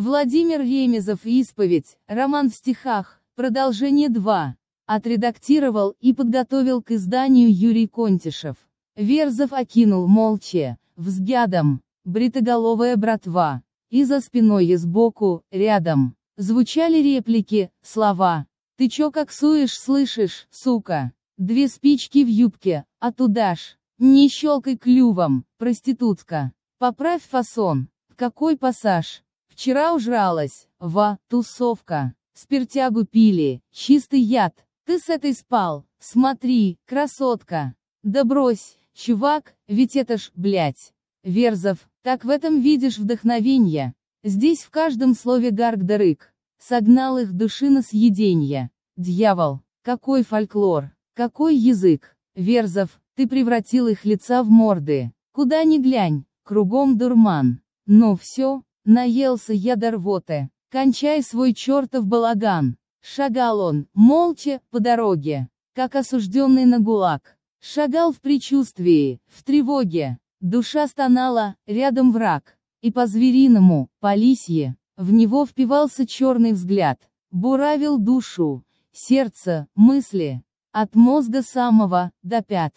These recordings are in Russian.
Владимир Ремезов «Исповедь», роман в стихах, продолжение 2. Отредактировал и подготовил к изданию Юрий Контишев. Верзов окинул молча, взглядом, бритоголовая братва. И за спиной, и сбоку, рядом. Звучали реплики, слова. «Ты чё как суешь, слышишь, сука? Две спички в юбке, а туда ж. Не щелкай клювом, проститутка. Поправь фасон. Какой пассаж?» Вчера ужралась. Ва, тусовка. Спиртягу пили. Чистый яд. Ты с этой спал. Смотри, красотка. Да брось, чувак, ведь это ж, блять Верзов, так в этом видишь вдохновенье. Здесь в каждом слове гарг-дарык. Согнал их души на съеденье. Дьявол, какой фольклор, какой язык. Верзов, ты превратил их лица в морды. Куда ни глянь, кругом дурман. Но ну все, Наелся я до рвоты. Кончай свой чертов балаган. Шагал он, молча, по дороге. Как осужденный на гулаг. Шагал в предчувствии, в тревоге. Душа стонала, рядом враг. И по-звериному, по лисье, в него впивался черный взгляд. Буравил душу, сердце, мысли. От мозга самого, до пят.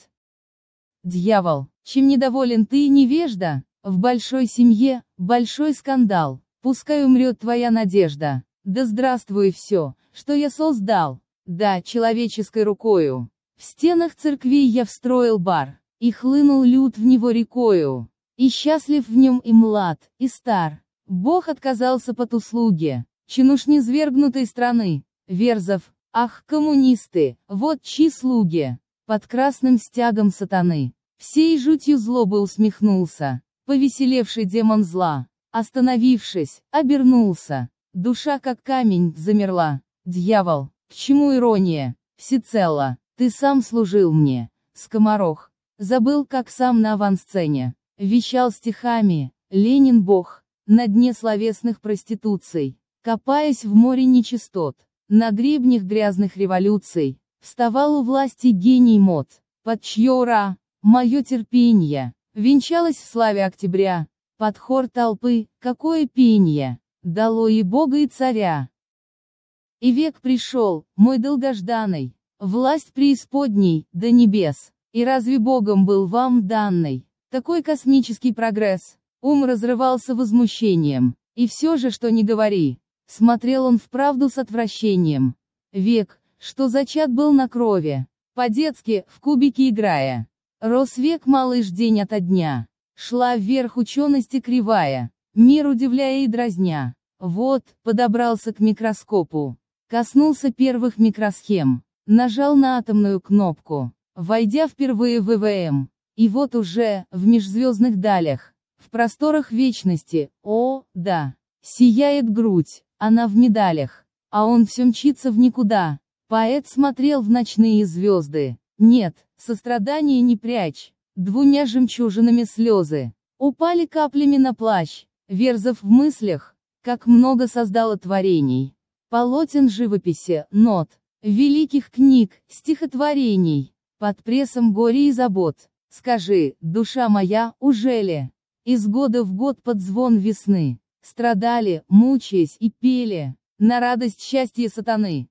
Дьявол, чем недоволен ты, невежда? В большой семье, большой скандал. Пускай умрет твоя надежда. Да здравствуй все, что я создал. Да, человеческой рукою. В стенах церквей я встроил бар. И хлынул люд в него рекою. И счастлив в нем и млад, и стар. Бог отказался под услуги. Чинуш низвергнутой страны. Верзов, ах, коммунисты, вот чьи слуги. Под красным стягом сатаны. Всей жутью злобы усмехнулся. Повеселевший демон зла, остановившись, обернулся. Душа как камень, замерла. Дьявол, к чему ирония? Всецело, ты сам служил мне, скоморох. Забыл, как сам на авансцене. Вещал стихами, Ленин бог, на дне словесных проституций, копаясь в море нечистот, на гребнях грязных революций, вставал у власти гений мод, под чье ура, мое терпение, Венчалась в славе октября, под хор толпы, какое пенье, дало и бога и царя. И век пришел, мой долгожданный, власть преисподней, до небес, и разве богом был вам данный, такой космический прогресс, ум разрывался возмущением, и все же что не говори, смотрел он вправду с отвращением. Век, что зачат был на крови, по-детски, в кубики играя. Рос Росвек малыш день ото дня. Шла вверх учености кривая, мир удивляя и дразня. Вот, подобрался к микроскопу. Коснулся первых микросхем. Нажал на атомную кнопку, войдя впервые в ВВМ. И вот уже, в межзвездных далях, в просторах вечности, о, да, сияет грудь, она в медалях, а он все мчится в никуда. Поэт смотрел в ночные звезды. Нет, сострадание не прячь. Двумя жемчужинами слезы. Упали каплями на плащ. Верзов в мыслях, как много создало творений. Полотен живописи, нот, великих книг, стихотворений. Под прессом горе и забот. Скажи, душа моя, уже ли? Из года в год под звон весны. Страдали, мучаясь и пели. На радость счастья сатаны.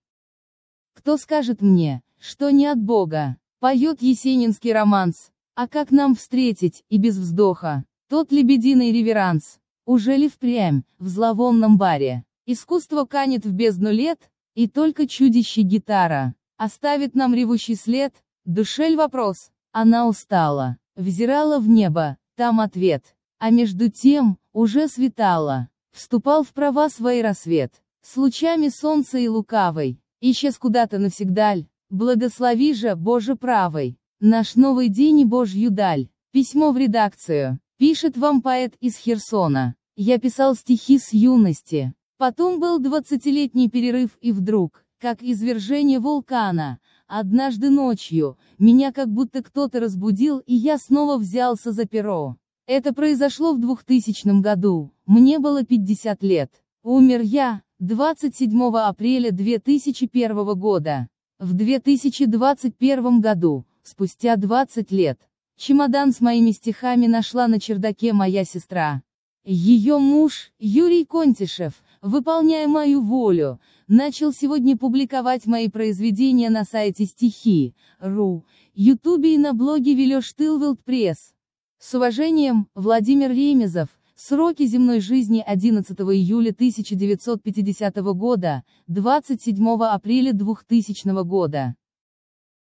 Кто скажет мне, что не от Бога? Поет есенинский романс. А как нам встретить, и без вздоха, тот лебединый реверанс? Уже ли впрямь, в зловонном баре? Искусство канет в бездну лет, и только чудище гитара. Оставит нам ревущий след? Душель вопрос. Она устала, взирала в небо, там ответ. А между тем, уже светало. Вступал в права свой рассвет. С лучами солнца и лукавой. Исчез куда-то навсегдаль. Благослови же, Боже правый, наш новый день и Божью даль. Письмо в редакцию. Пишет вам поэт из Херсона. Я писал стихи с юности. Потом был двадцатилетний перерыв и вдруг, как извержение вулкана, однажды ночью, меня как будто кто-то разбудил и я снова взялся за перо. Это произошло в 2000 году, мне было 50 лет. Умер я, 27 апреля 2001 года. В 2021 году, спустя 20 лет, чемодан с моими стихами нашла на чердаке моя сестра. Ее муж, Юрий Контишев, выполняя мою волю, начал сегодня публиковать мои произведения на сайте стихи.ру, ютубе и на блоге Велеш Тылвилд Пресс. С уважением, Владимир Ремезов, Сроки земной жизни 11 июля 1950 года, 27 апреля 2000 года.